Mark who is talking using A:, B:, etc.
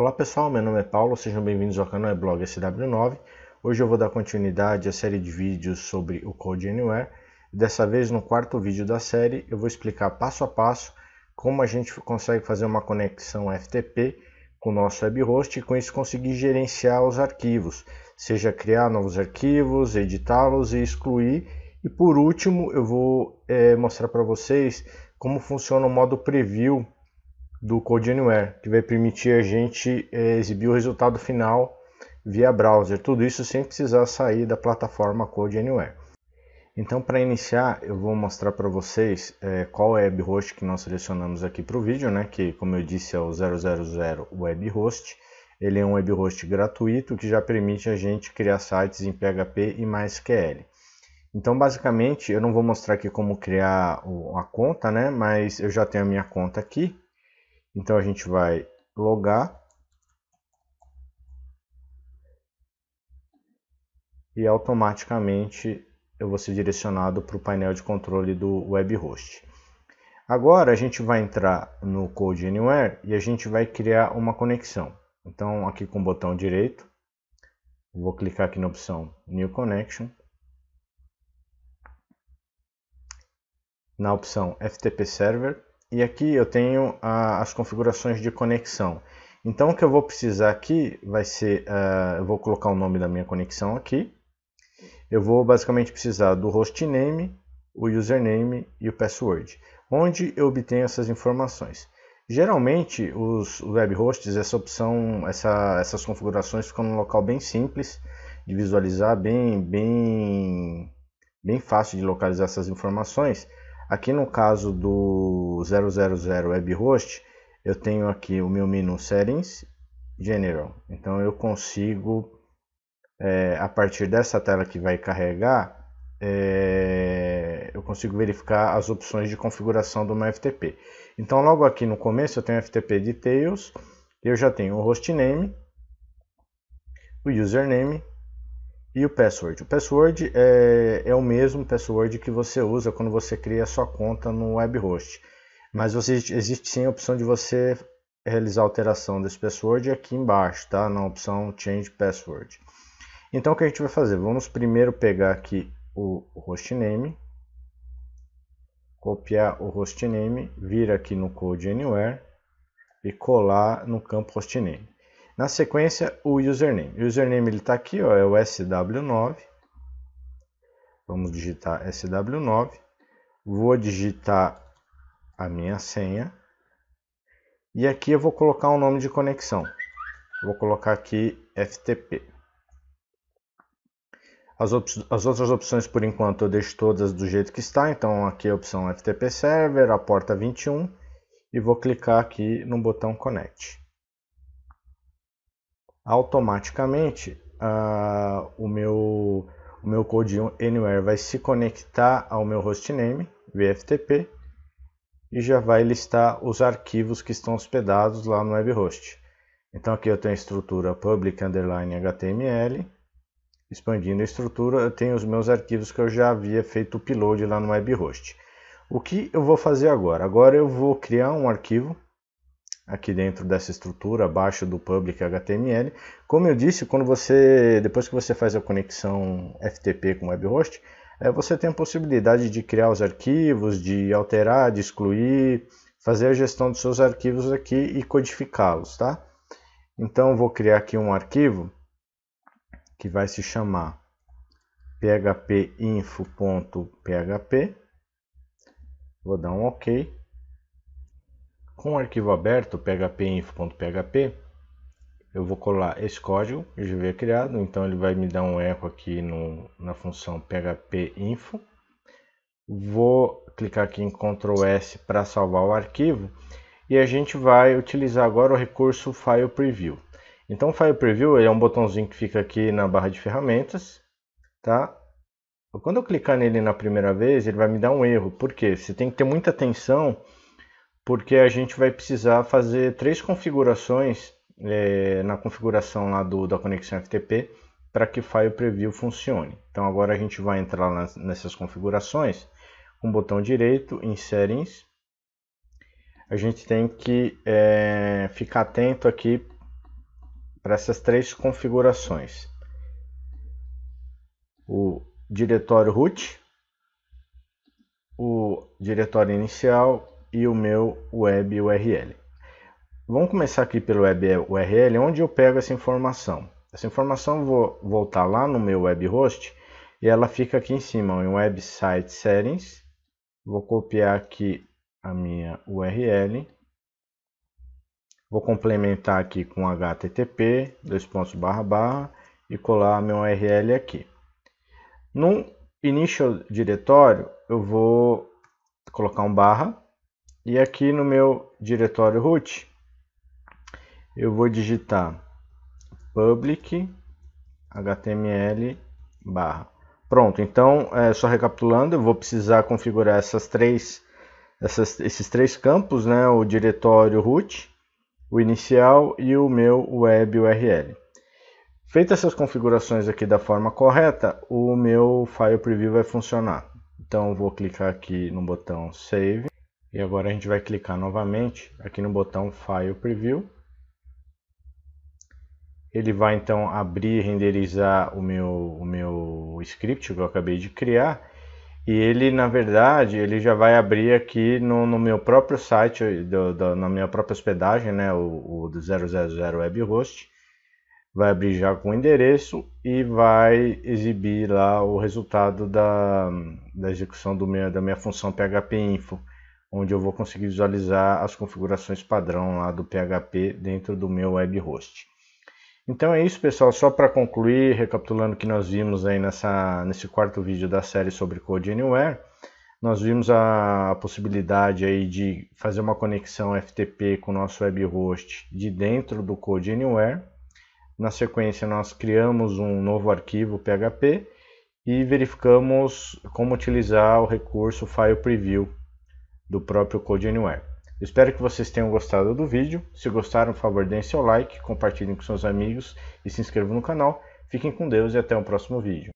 A: Olá pessoal, meu nome é Paulo, sejam bem-vindos ao canal Blog SW9. Hoje eu vou dar continuidade à série de vídeos sobre o Code Anywhere. Dessa vez, no quarto vídeo da série, eu vou explicar passo a passo como a gente consegue fazer uma conexão FTP com o nosso web host e com isso conseguir gerenciar os arquivos, seja criar novos arquivos, editá-los e excluir. E por último, eu vou é, mostrar para vocês como funciona o modo preview do Code Anywhere, que vai permitir a gente é, exibir o resultado final via browser. Tudo isso sem precisar sair da plataforma Code Anywhere. Então, para iniciar, eu vou mostrar para vocês é, qual webhost que nós selecionamos aqui para o vídeo, né? que, como eu disse, é o 000 Webhost. Ele é um webhost gratuito que já permite a gente criar sites em PHP e MySQL. Então, basicamente, eu não vou mostrar aqui como criar a conta, né? mas eu já tenho a minha conta aqui. Então a gente vai logar e automaticamente eu vou ser direcionado para o painel de controle do webhost. Agora a gente vai entrar no Code Anywhere e a gente vai criar uma conexão. Então aqui com o botão direito, vou clicar aqui na opção New Connection. Na opção FTP Server, e aqui eu tenho a, as configurações de conexão. Então o que eu vou precisar aqui vai ser, uh, eu vou colocar o nome da minha conexão aqui. Eu vou basicamente precisar do hostname, o username e o password. Onde eu obtenho essas informações? Geralmente os web hosts, essa opção, essa, essas configurações ficam num local bem simples de visualizar, bem, bem, bem fácil de localizar essas informações. Aqui no caso do 000 Webhost, eu tenho aqui o meu menu Settings General. Então eu consigo, é, a partir dessa tela que vai carregar, é, eu consigo verificar as opções de configuração do meu FTP. Então logo aqui no começo eu tenho FTP Details, eu já tenho o hostname, o username e o password? O password é, é o mesmo password que você usa quando você cria a sua conta no webhost. Mas você, existe sim a opção de você realizar alteração desse password aqui embaixo, tá? Na opção Change Password. Então o que a gente vai fazer? Vamos primeiro pegar aqui o hostname, copiar o hostname, vir aqui no Code Anywhere e colar no campo hostname. Na sequência, o username. O username está aqui, ó, é o SW9. Vamos digitar SW9. Vou digitar a minha senha. E aqui eu vou colocar o um nome de conexão. Vou colocar aqui FTP. As, op as outras opções, por enquanto, eu deixo todas do jeito que está. Então, aqui é a opção FTP Server, a porta 21. E vou clicar aqui no botão Connect automaticamente uh, o, meu, o meu Code Anywhere vai se conectar ao meu hostname, VFTP, e já vai listar os arquivos que estão hospedados lá no webhost. Então aqui eu tenho a estrutura public underline html, expandindo a estrutura, eu tenho os meus arquivos que eu já havia feito upload lá no webhost. O que eu vou fazer agora? Agora eu vou criar um arquivo aqui dentro dessa estrutura, abaixo do public HTML. Como eu disse, quando você, depois que você faz a conexão FTP com web host, é, você tem a possibilidade de criar os arquivos, de alterar, de excluir, fazer a gestão dos seus arquivos aqui e codificá-los, tá? Então vou criar aqui um arquivo que vai se chamar phpinfo.php. Vou dar um OK. Com o arquivo aberto, phpinfo.php, eu vou colar esse código que já havia criado, então ele vai me dar um eco aqui no, na função phpinfo. Vou clicar aqui em Ctrl S para salvar o arquivo e a gente vai utilizar agora o recurso File Preview. Então o File Preview é um botãozinho que fica aqui na barra de ferramentas, tá? Quando eu clicar nele na primeira vez, ele vai me dar um erro, porque você tem que ter muita atenção porque a gente vai precisar fazer três configurações é, na configuração lá do, da conexão FTP para que File Preview funcione. Então agora a gente vai entrar nas, nessas configurações com o botão direito em Settings. A gente tem que é, ficar atento aqui para essas três configurações. O diretório root, o diretório inicial e o meu web URL. Vamos começar aqui pelo web URL, onde eu pego essa informação. Essa informação vou voltar lá no meu web host e ela fica aqui em cima, em website settings. Vou copiar aqui a minha URL. Vou complementar aqui com http dois pontos barra barra e colar a minha URL aqui. No initial diretório eu vou colocar um barra e aqui no meu diretório root, eu vou digitar public html barra. Pronto, então, é, só recapitulando, eu vou precisar configurar essas três, essas, esses três campos, né? o diretório root, o inicial e o meu web URL. Feitas essas configurações aqui da forma correta, o meu file preview vai funcionar. Então, vou clicar aqui no botão Save. E agora a gente vai clicar novamente aqui no botão File Preview. Ele vai então abrir e renderizar o meu, o meu script que eu acabei de criar. E ele, na verdade, ele já vai abrir aqui no, no meu próprio site, do, do, na minha própria hospedagem, né, o, o do 000 Webhost. Vai abrir já com o endereço e vai exibir lá o resultado da, da execução do meu, da minha função phpinfo onde eu vou conseguir visualizar as configurações padrão lá do PHP dentro do meu web host. Então é isso pessoal, só para concluir, recapitulando o que nós vimos aí nessa, nesse quarto vídeo da série sobre Code Anywhere, nós vimos a possibilidade aí de fazer uma conexão FTP com o nosso web host de dentro do Code Anywhere. Na sequência nós criamos um novo arquivo PHP e verificamos como utilizar o recurso File Preview do próprio Code Anywhere. espero que vocês tenham gostado do vídeo. Se gostaram, por favor, deem seu like, compartilhem com seus amigos e se inscrevam no canal. Fiquem com Deus e até o próximo vídeo.